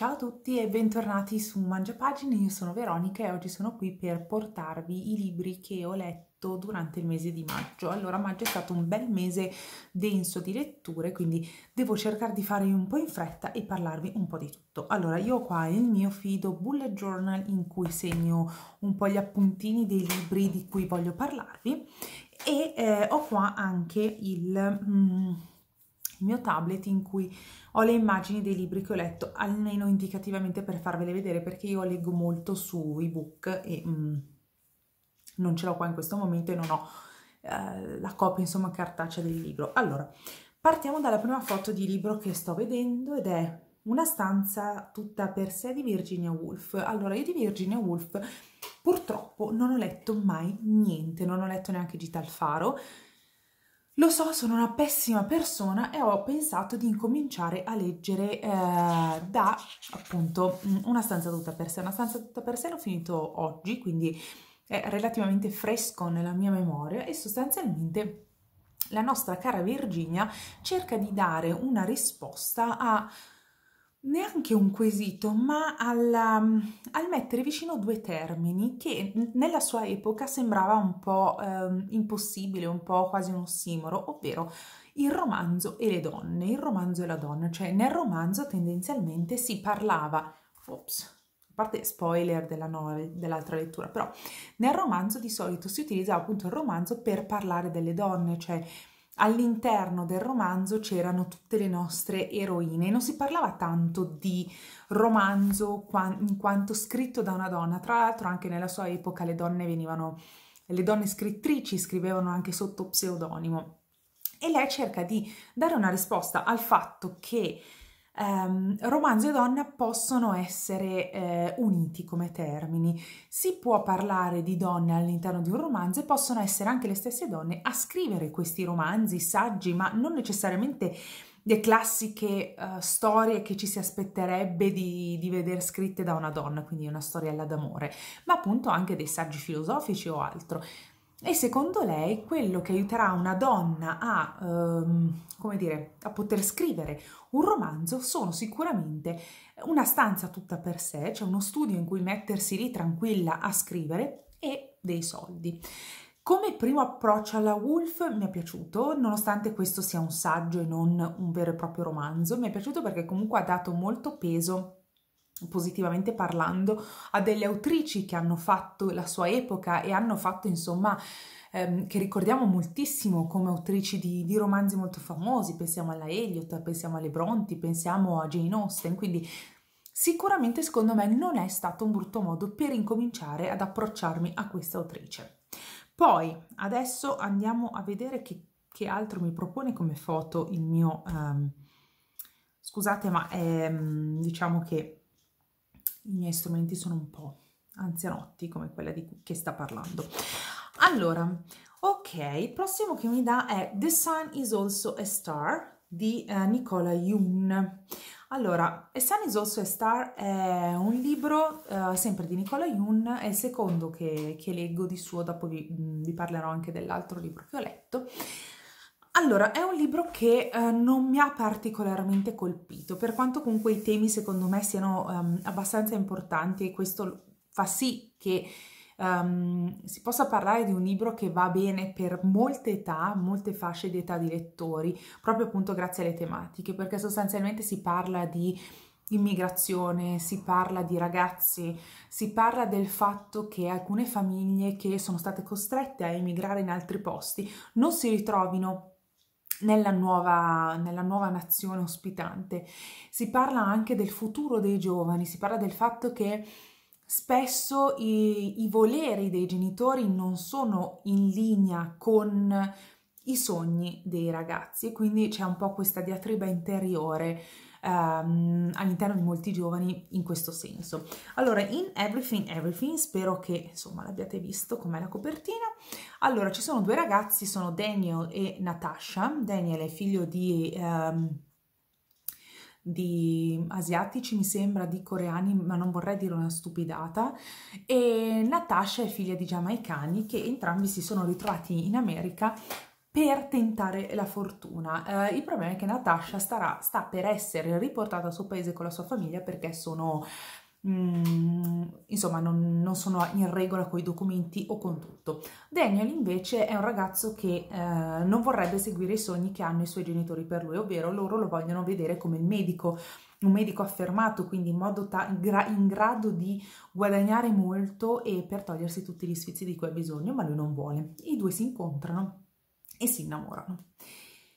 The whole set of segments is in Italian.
Ciao a tutti e bentornati su Mangia Pagine, io sono Veronica e oggi sono qui per portarvi i libri che ho letto durante il mese di maggio. Allora, maggio è stato un bel mese denso di letture, quindi devo cercare di fare un po' in fretta e parlarvi un po' di tutto. Allora, io ho qua il mio fido bullet journal in cui segno un po' gli appuntini dei libri di cui voglio parlarvi e eh, ho qua anche il... Mm, il mio tablet in cui ho le immagini dei libri che ho letto, almeno indicativamente per farvele vedere, perché io leggo molto su ebook e mm, non ce l'ho qua in questo momento e non ho eh, la copia, insomma, cartacea del libro. Allora, partiamo dalla prima foto di libro che sto vedendo ed è una stanza tutta per sé di Virginia Woolf. Allora, io di Virginia Woolf purtroppo non ho letto mai niente, non ho letto neanche Gita al Faro, lo so, sono una pessima persona e ho pensato di incominciare a leggere eh, da appunto mm, una stanza tutta per sé. Una stanza tutta per sé l'ho finito oggi, quindi è relativamente fresco nella mia memoria e sostanzialmente la nostra cara Virginia cerca di dare una risposta a neanche un quesito, ma alla, um, al mettere vicino due termini che nella sua epoca sembrava un po' eh, impossibile, un po' quasi un ossimoro, ovvero il romanzo e le donne, il romanzo e la donna, cioè nel romanzo tendenzialmente si parlava, ops, a parte spoiler della novel, dell'altra lettura, però nel romanzo di solito si utilizzava appunto il romanzo per parlare delle donne, cioè all'interno del romanzo c'erano tutte le nostre eroine. Non si parlava tanto di romanzo in quanto scritto da una donna, tra l'altro anche nella sua epoca le donne venivano, le donne scrittrici scrivevano anche sotto pseudonimo. E lei cerca di dare una risposta al fatto che ehm, romanzo e donna possono essere eh, uniti come termini. Si può parlare di donne all'interno di un romanzo e possono essere anche le stesse donne a scrivere questi romanzi, saggi, ma non necessariamente le classiche uh, storie che ci si aspetterebbe di, di vedere scritte da una donna, quindi una storiella d'amore, ma appunto anche dei saggi filosofici o altro. E secondo lei quello che aiuterà una donna a, ehm, come dire, a poter scrivere un romanzo sono sicuramente una stanza tutta per sé, cioè uno studio in cui mettersi lì tranquilla a scrivere e dei soldi. Come primo approccio alla Wolf mi è piaciuto, nonostante questo sia un saggio e non un vero e proprio romanzo, mi è piaciuto perché comunque ha dato molto peso positivamente parlando, a delle autrici che hanno fatto la sua epoca e hanno fatto, insomma, ehm, che ricordiamo moltissimo come autrici di, di, romanzi molto famosi, pensiamo alla Eliot, pensiamo alle Bronte, pensiamo a Jane Austen, quindi sicuramente secondo me non è stato un brutto modo per incominciare ad approcciarmi a questa autrice. Poi, adesso andiamo a vedere che, che altro mi propone come foto il mio... Ehm, scusate, ma ehm, diciamo che i miei strumenti sono un po' anzianotti come quella di cui sta parlando. Allora, ok, il prossimo che mi dà è The Sun is also a star di eh, Nicola Yoon. Allora, The Sun is also a Star è un libro eh, sempre di Nicola Yoon, è il secondo che, che leggo di suo, dopo vi, vi parlerò anche dell'altro libro che ho letto. Allora, è un libro che eh, non mi ha particolarmente colpito, per quanto comunque i temi secondo me siano um, abbastanza importanti e questo fa sì che um, si possa parlare di un libro che va bene per molte età, molte fasce di età di lettori, proprio appunto grazie alle tematiche, perché sostanzialmente si parla di immigrazione, si parla di ragazzi, si parla del fatto che alcune famiglie che sono state costrette a emigrare in altri posti non si ritrovino nella nuova, nella nuova, nazione ospitante. Si parla anche del futuro dei giovani, si parla del fatto che spesso i, i voleri dei genitori non sono in linea con i sogni dei ragazzi e quindi c'è un po' questa diatriba interiore um, all'interno di molti giovani in questo senso. Allora, in Everything Everything, spero che insomma l'abbiate visto com'è la copertina. Allora, ci sono due ragazzi, sono Daniel e Natasha. Daniel è figlio di... Um, di asiatici, mi sembra, di coreani, ma non vorrei dire una stupidata. E Natasha è figlia di giamaicani che entrambi si sono ritrovati in America per tentare la fortuna. Eh, il problema è che Natasha starà, sta per essere riportata al suo paese con la sua famiglia perché sono, mm, insomma, non, non, sono in regola con i documenti o con tutto. Daniel invece è un ragazzo che eh, non vorrebbe seguire i sogni che hanno i suoi genitori per lui, ovvero loro lo vogliono vedere come il medico, un medico affermato, quindi in modo gra in grado di guadagnare molto e per togliersi tutti gli sfizi di cui ha bisogno, ma lui non vuole. I due si incontrano e si innamorano.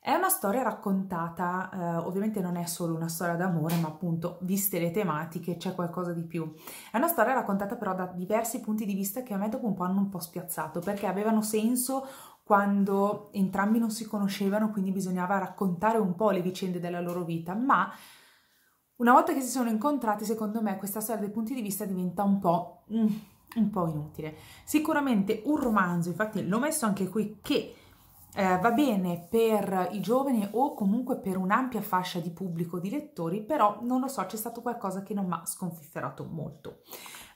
È una storia raccontata, eh, ovviamente non è solo una storia d'amore, ma appunto, viste le tematiche, c'è qualcosa di più. È una storia raccontata però da diversi punti di vista che a me dopo un po' hanno un po' spiazzato, perché avevano senso quando entrambi non si conoscevano, quindi bisognava raccontare un po' le vicende della loro vita, ma una volta che si sono incontrati, secondo me, questa storia dei punti di vista diventa un po', mm, un po' inutile. Sicuramente un romanzo, infatti l'ho messo anche qui, che eh, va bene per i giovani o comunque per un'ampia fascia di pubblico di lettori, però non lo so, c'è stato qualcosa che non mi ha sconfifferato molto.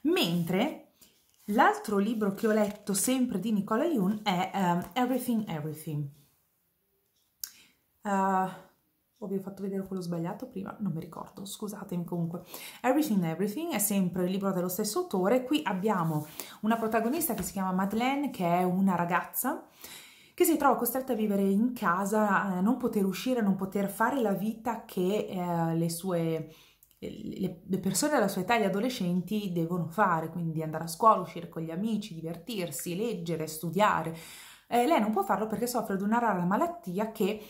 Mentre l'altro libro che ho letto sempre di Nicola Yoon è um, Everything Everything. Uh, o vi ho fatto vedere quello sbagliato prima, non mi ricordo, scusatemi comunque. Everything Everything è sempre il libro dello stesso autore, qui abbiamo una protagonista che si chiama Madeleine, che è una ragazza che si trova costretta a vivere in casa, eh, non poter uscire, non poter fare la vita che eh, le sue le persone della sua età, gli adolescenti, devono fare, quindi andare a scuola, uscire con gli amici, divertirsi, leggere, studiare. Eh, lei non può farlo perché soffre di una rara malattia che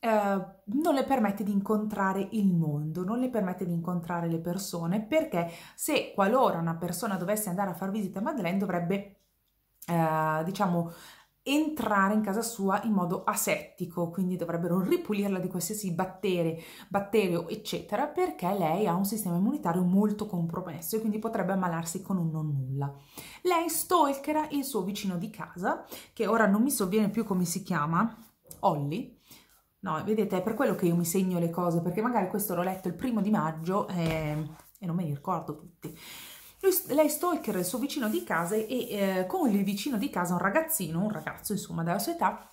eh, non le permette di incontrare il mondo, non le permette di incontrare le persone, perché se qualora una persona dovesse andare a far visita a Madeleine dovrebbe eh, diciamo entrare in casa sua in modo asettico, quindi dovrebbero ripulirla di qualsiasi batteri, batterio, eccetera, perché lei ha un sistema immunitario molto compromesso e quindi potrebbe ammalarsi con un non nulla. Lei stalkerà il suo vicino di casa, che ora non mi sovviene più come si chiama, Olli. No, vedete, è per quello che io mi segno le cose, perché magari questo l'ho letto il primo di maggio eh, e non me li ricordo tutti. Lui, lei stalker il suo vicino di casa e eh, con il vicino di casa, un ragazzino, un ragazzo insomma della sua età,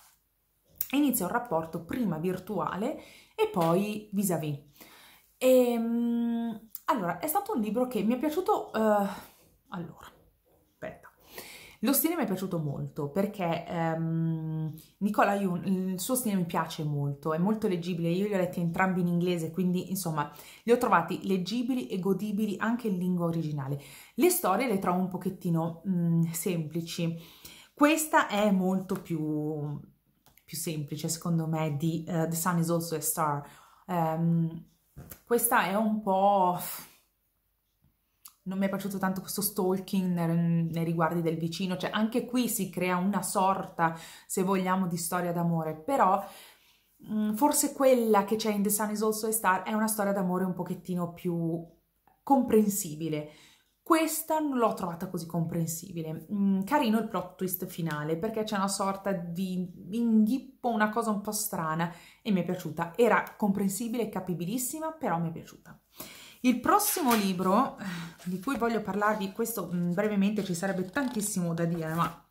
inizia un rapporto prima virtuale e poi vis-à-vis. -vis. Ehm, allora, è stato un libro che mi è piaciuto... Eh, allora, lo stile mi è piaciuto molto perché um, Nicola Jun, il suo stile mi piace molto, è molto leggibile, io li ho letti entrambi in inglese, quindi insomma li ho trovati leggibili e godibili anche in lingua originale. Le storie le trovo un pochettino um, semplici, questa è molto più, più semplice secondo me di uh, The Sun is also a Star. Um, questa è un po' non mi è piaciuto tanto questo stalking nei, nei riguardi del vicino, cioè anche qui si crea una sorta, se vogliamo, di storia d'amore, però mh, mm, forse quella che c'è in The Sun is Also a Star è una storia d'amore un pochettino più comprensibile, questa non l'ho trovata così comprensibile. Mm, carino il plot twist finale perché c'è una sorta di inghippo, una cosa un po' strana e mi è piaciuta. Era comprensibile e capibilissima, però mi è piaciuta. Il prossimo libro eh, di cui voglio parlarvi, questo mm, brevemente ci sarebbe tantissimo da dire, ma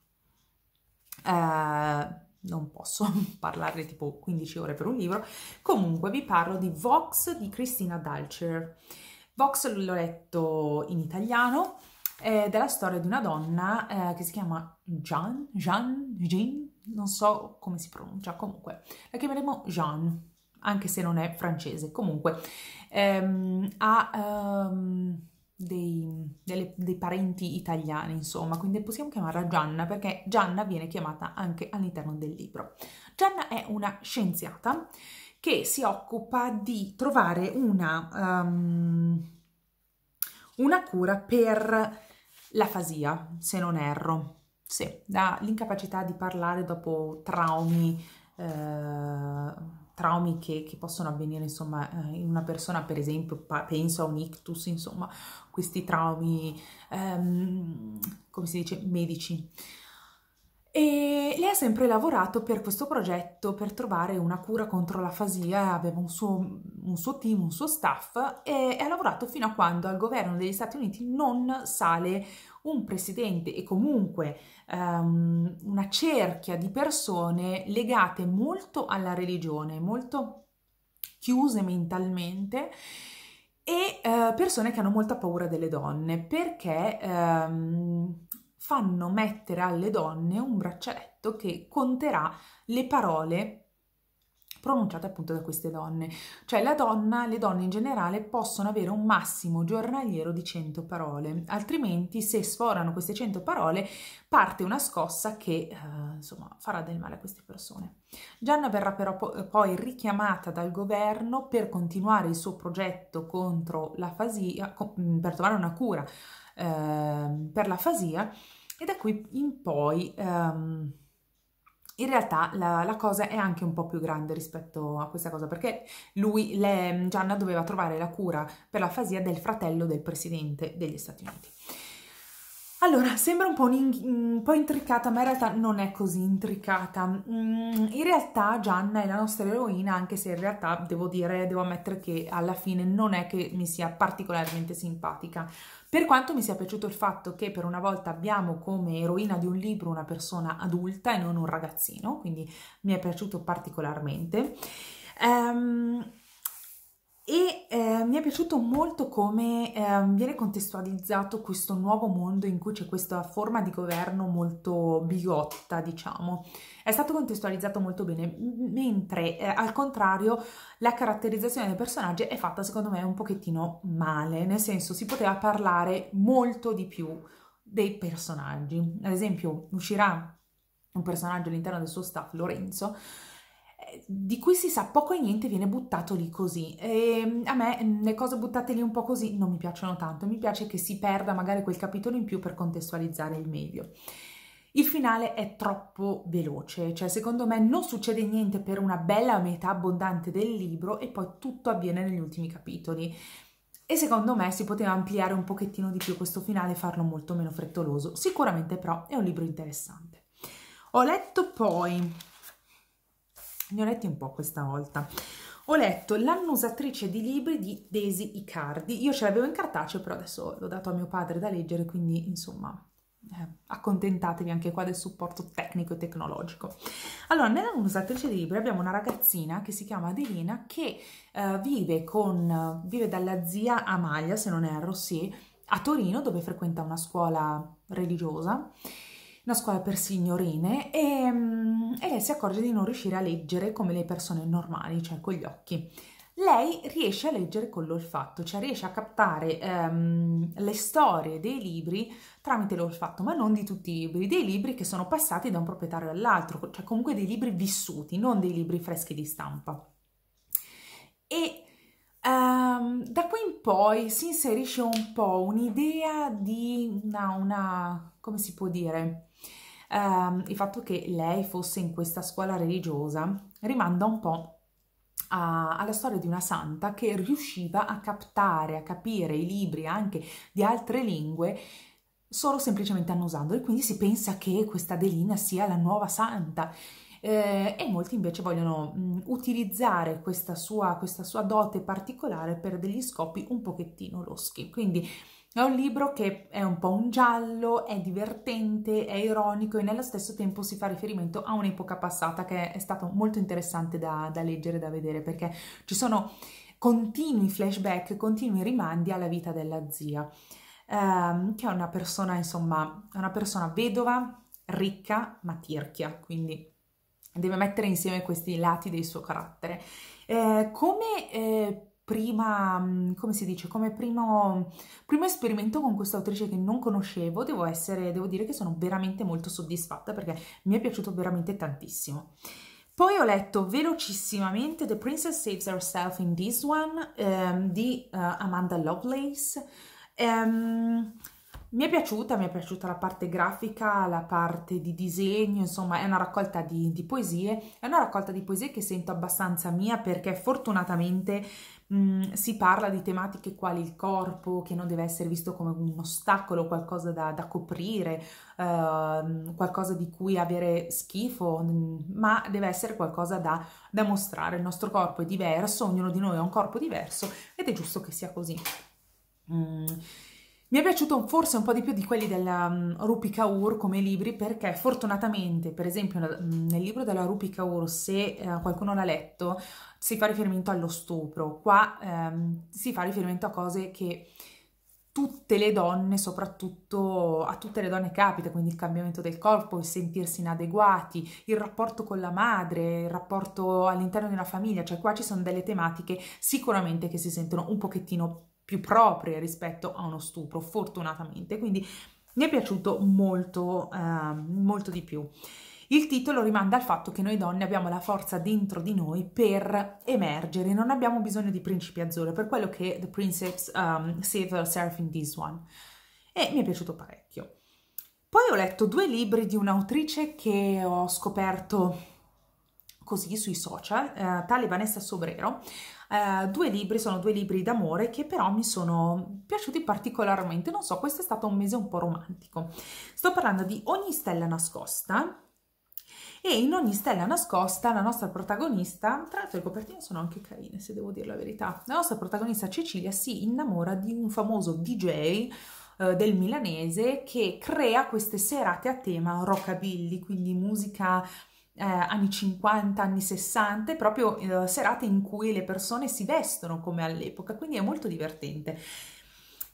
eh, non posso parlare tipo 15 ore per un libro. Comunque vi parlo di Vox di Christina Dulcher. Vox l'ho letto in italiano, è della storia di una donna eh, che si chiama Jean, Jean, Jean, non so come si pronuncia, comunque la chiameremo Jean, anche se non è francese, comunque ehm, ha ehm, dei, delle, dei, parenti italiani, insomma, quindi possiamo chiamarla Gianna perché Gianna viene chiamata anche all'interno del libro. Gianna è una scienziata che si occupa di trovare una, um, una cura per l'afasia, se non erro. Sì, l'incapacità di parlare dopo traumi eh, traumi che, che possono avvenire insomma eh, in una persona per esempio penso a un ictus insomma questi traumi ehm, come si dice medici e lei ha sempre lavorato per questo progetto per trovare una cura contro l'afasia, aveva un suo, un suo team, un suo staff e, e ha lavorato fino a quando al governo degli Stati Uniti non sale un presidente e comunque um, una cerchia di persone legate molto alla religione, molto chiuse mentalmente e uh, persone che hanno molta paura delle donne perché um, fanno mettere alle donne un braccialetto che conterà le parole pronunciate appunto da queste donne. Cioè la donna, le donne in generale possono avere un massimo giornaliero di 100 parole, altrimenti se sforano queste 100 parole parte una scossa che eh, insomma farà del male a queste persone. Gianna verrà però po poi richiamata dal governo per continuare il suo progetto contro l'afasia, mm, per trovare una cura eh, per l'afasia e da qui in poi... Ehm, in realtà la, la, cosa è anche un po' più grande rispetto a questa cosa, perché lui, le, Gianna, doveva trovare la cura per l'afasia del fratello del presidente degli Stati Uniti. Allora, sembra un po', un, un po', intricata, ma in realtà non è così intricata. Mm, in realtà Gianna è la nostra eroina, anche se in realtà devo dire, devo ammettere che alla fine non è che mi sia particolarmente simpatica. Per quanto mi sia piaciuto il fatto che per una volta abbiamo come eroina di un libro una persona adulta e non un ragazzino, quindi mi è piaciuto particolarmente. Um, e eh, mi è piaciuto molto come eh, viene contestualizzato questo nuovo mondo in cui c'è questa forma di governo molto bigotta, diciamo. È stato contestualizzato molto bene, mentre eh, al contrario la caratterizzazione dei personaggi è fatta secondo me un pochettino male, nel senso si poteva parlare molto di più dei personaggi. Ad esempio uscirà un personaggio all'interno del suo staff, Lorenzo, di cui si sa poco e niente viene buttato lì così e ehm, a me mm, le cose buttate lì un po' così non mi piacciono tanto, mi piace che si perda magari quel capitolo in più per contestualizzare il meglio. Il finale è troppo veloce, cioè secondo me non succede niente per una bella metà abbondante del libro e poi tutto avviene negli ultimi capitoli. E secondo me si poteva ampliare un pochettino di più questo finale e farlo molto meno frettoloso. Sicuramente però è un libro interessante. Ho letto poi ne ho letti un po' questa volta. Ho letto L'annusatrice di libri di Daisy Icardi. Io ce l'avevo in cartaceo, però adesso l'ho dato a mio padre da leggere, quindi insomma eh, accontentatevi anche qua del supporto tecnico e tecnologico. Allora, nella usatrice di libri abbiamo una ragazzina che si chiama Adelina che eh, vive, con, vive dalla zia Amalia, se non erro, sì, a Torino dove frequenta una scuola religiosa una scuola per signorine e, mm, e, lei si accorge di non riuscire a leggere come le persone normali, cioè con gli occhi. Lei riesce a leggere con l'olfatto, cioè riesce a captare um, le storie dei libri tramite l'olfatto, ma non di tutti i libri, dei libri che sono passati da un proprietario all'altro, cioè comunque dei libri vissuti, non dei libri freschi di stampa. E um, da qui in poi si inserisce un po' un'idea di una, una come si può dire, ehm, il fatto che lei fosse in questa scuola religiosa rimanda un po' a, alla storia di una santa che riusciva a captare, a capire i libri anche di altre lingue solo semplicemente annusando e quindi si pensa che questa Adelina sia la nuova santa. Eh, e molti invece vogliono mh, utilizzare questa sua, questa sua dote particolare per degli scopi un pochettino loschi. Quindi è un libro che è un po' un giallo, è divertente, è ironico e nello stesso tempo si fa riferimento a un'epoca passata che è stato molto interessante da, da leggere, da vedere, perché ci sono continui flashback, continui rimandi alla vita della zia, ehm, che è una persona, insomma, una persona vedova, ricca, ma tirchia, quindi deve mettere insieme questi lati del suo carattere. Eh, come... Eh, prima, come si dice, come primo, primo esperimento con questa autrice che non conoscevo, devo, essere, devo dire che sono veramente molto soddisfatta perché mi è piaciuto veramente tantissimo. Poi ho letto velocissimamente The Princess Saves Herself in This One um, di uh, Amanda Lovelace. Um, mi è piaciuta, mi è piaciuta la parte grafica, la parte di disegno, insomma è una raccolta di, di poesie, è una raccolta di poesie che sento abbastanza mia perché fortunatamente mh, mm, si parla di tematiche quali il corpo che non deve essere visto come un ostacolo, qualcosa da, da coprire, eh, qualcosa di cui avere schifo, mh, mm, ma deve essere qualcosa da, da mostrare. Il nostro corpo è diverso, ognuno di noi ha un corpo diverso ed è giusto che sia così. Mm. Mi è piaciuto forse un po' di più di quelli della um, Rupi Kaur come libri perché fortunatamente, per esempio, nel mm, libro della Rupi Kaur, se uh, qualcuno l'ha letto, si fa riferimento allo stupro. Qua um, si fa riferimento a cose che tutte le donne, soprattutto a tutte le donne capita, quindi il cambiamento del corpo, il sentirsi inadeguati, il rapporto con la madre, il rapporto all'interno di una famiglia, cioè qua ci sono delle tematiche sicuramente che si sentono un pochettino più più proprie rispetto a uno stupro, fortunatamente. Quindi mi è piaciuto molto, eh, molto di più. Il titolo rimanda al fatto che noi donne abbiamo la forza dentro di noi per emergere, non abbiamo bisogno di principi azzurri, per quello che The Princess um, ehm, Save Herself in This One. E mi è piaciuto parecchio. Poi ho letto due libri di un'autrice che ho scoperto così sui social, eh, tale Vanessa Sobrero. Eh, due libri, sono due libri d'amore che però mi sono piaciuti particolarmente. Non so, questo è stato un mese un po' romantico. Sto parlando di Ogni stella nascosta, e in ogni stella nascosta la nostra protagonista, tra l'altro le copertine sono anche carine se devo dire la verità, la nostra protagonista Cecilia si innamora di un famoso DJ eh, del milanese che crea queste serate a tema rockabilly, quindi musica eh, anni 50, anni 60, proprio eh, serate in cui le persone si vestono come all'epoca, quindi è molto divertente.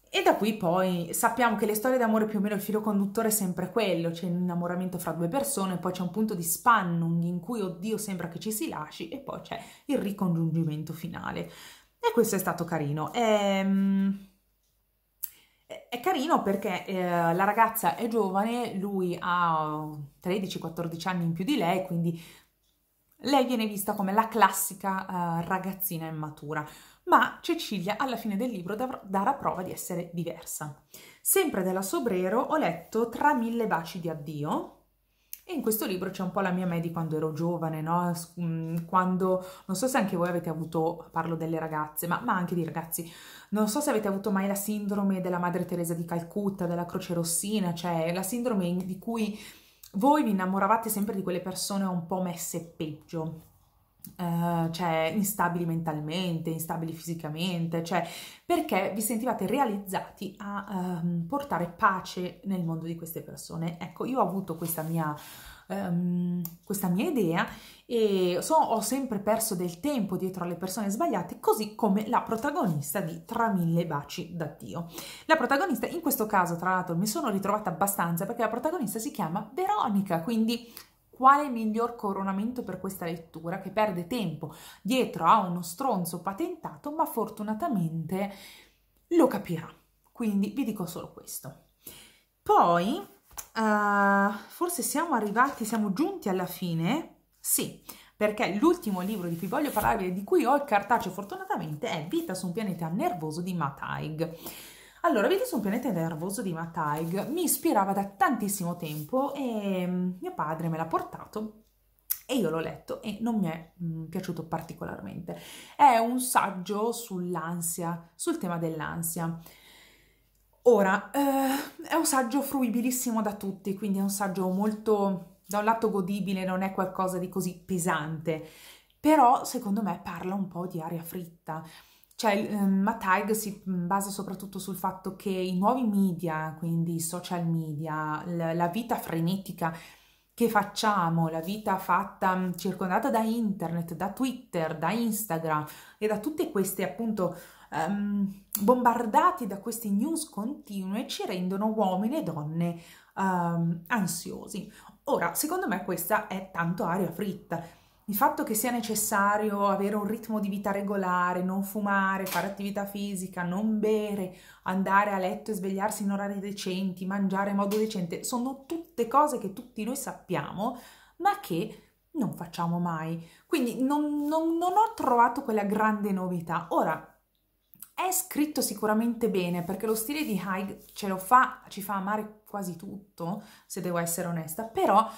E da qui poi sappiamo che le storie d'amore più o meno il filo conduttore è sempre quello, c'è un innamoramento fra due persone, poi c'è un punto di spannung in cui oddio sembra che ci si lasci e poi c'è il ricongiungimento finale. E questo è stato carino. Ehm... È carino perché eh, la ragazza è giovane, lui ha 13-14 anni in più di lei, quindi lei viene vista come la classica eh, ragazzina immatura, ma Cecilia alla fine del libro dar darà prova di essere diversa. Sempre della Sobrero ho letto Tra mille baci di addio, e in questo libro c'è un po' la mia me di quando ero giovane, no? Mm, quando, non so se anche voi avete avuto, parlo delle ragazze, ma, ma anche di ragazzi, non so se avete avuto mai la sindrome della Madre Teresa di Calcutta, della Croce Rossina, cioè la sindrome di cui voi vi innamoravate sempre di quelle persone un po' messe peggio Uh, cioè instabili mentalmente, instabili fisicamente, cioè perché vi sentivate realizzati a um, portare pace nel mondo di queste persone. Ecco, io ho avuto questa mia, um, questa mia idea e so, ho sempre perso del tempo dietro alle persone sbagliate, così come la protagonista di Tra mille baci d'addio. La protagonista, in questo caso, tra l'altro, mi sono ritrovata abbastanza perché la protagonista si chiama Veronica, quindi quale miglior coronamento per questa lettura che perde tempo dietro a uno stronzo patentato, ma fortunatamente lo capirà. Quindi vi dico solo questo. Poi, uh, forse siamo arrivati, siamo giunti alla fine? Sì, perché l'ultimo libro di cui voglio parlarvi di cui ho il cartaceo fortunatamente è Vita su un pianeta nervoso di Mataig. Allora, Vedi su un pianeta nervoso di Matt Haig mi ispirava da tantissimo tempo e mm, mio padre me l'ha portato e io l'ho letto e non mi è mm, piaciuto particolarmente. È un saggio sull'ansia, sul tema dell'ansia. Ora, eh, è un saggio fruibilissimo da tutti, quindi è un saggio molto, da un lato godibile, non è qualcosa di così pesante, però secondo me parla un po' di aria fritta. Cioè, ehm, ma tag si basa soprattutto sul fatto che i nuovi media, quindi i social media, la vita frenetica che facciamo, la vita fatta circondata da internet, da Twitter, da Instagram e da tutte queste appunto um, bombardati da queste news continue ci rendono uomini e donne um, ansiosi. Ora, secondo me questa è tanto aria fritta il fatto che sia necessario avere un ritmo di vita regolare, non fumare, fare attività fisica, non bere, andare a letto e svegliarsi in orari decenti, mangiare in modo decente, sono tutte cose che tutti noi sappiamo, ma che non facciamo mai. Quindi non, non, non ho trovato quella grande novità. Ora, è scritto sicuramente bene perché lo stile di Haig ce lo fa, ci fa amare quasi tutto, se devo essere onesta, però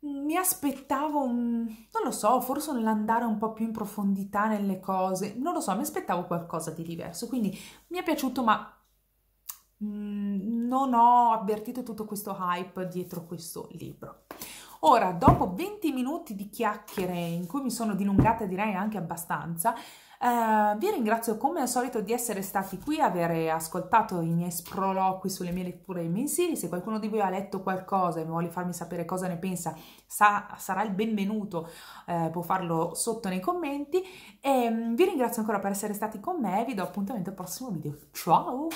mi aspettavo, non lo so, forse nell'andare un po' più in profondità nelle cose, non lo so, mi aspettavo qualcosa di diverso, quindi mi è piaciuto ma mm, non ho avvertito tutto questo hype dietro questo libro. Ora, dopo 20 minuti di chiacchiere in cui mi sono dilungata direi anche abbastanza, eh, vi ringrazio come al solito di essere stati qui, aver ascoltato i miei sproloqui sulle mie letture mensili. Se qualcuno di voi ha letto qualcosa e vuole farmi sapere cosa ne pensa, sa, sarà il benvenuto, uh, può farlo sotto nei commenti. E ehm, vi ringrazio ancora per essere stati con me vi do appuntamento al prossimo video. Ciao!